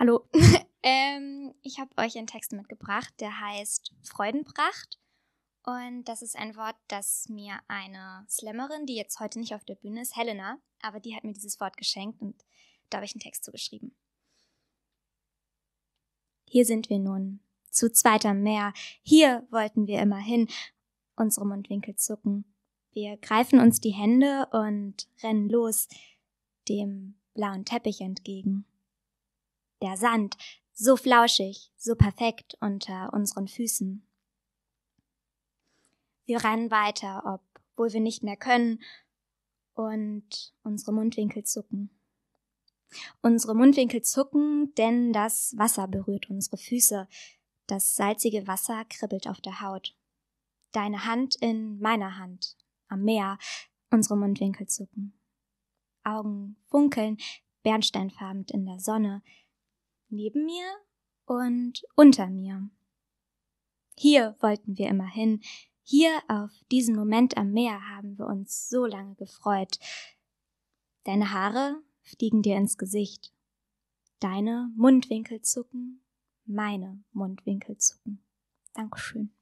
Hallo. ähm, ich habe euch einen Text mitgebracht, der heißt Freudenpracht. Und das ist ein Wort, das mir eine Slammerin, die jetzt heute nicht auf der Bühne ist, Helena, aber die hat mir dieses Wort geschenkt und da habe ich einen Text zugeschrieben. Hier sind wir nun, zu zweiter Meer. Hier wollten wir immer hin. Unsere Mundwinkel zucken. Wir greifen uns die Hände und rennen los, dem blauen Teppich entgegen der Sand, so flauschig, so perfekt unter unseren Füßen. Wir rennen weiter, obwohl wir nicht mehr können und unsere Mundwinkel zucken. Unsere Mundwinkel zucken, denn das Wasser berührt unsere Füße. Das salzige Wasser kribbelt auf der Haut. Deine Hand in meiner Hand. Am Meer. Unsere Mundwinkel zucken. Augen funkeln, bernsteinfarben in der Sonne neben mir und unter mir. Hier wollten wir immer hin, hier auf diesen Moment am Meer haben wir uns so lange gefreut. Deine Haare fliegen dir ins Gesicht, deine Mundwinkel zucken, meine Mundwinkel zucken. Dankeschön.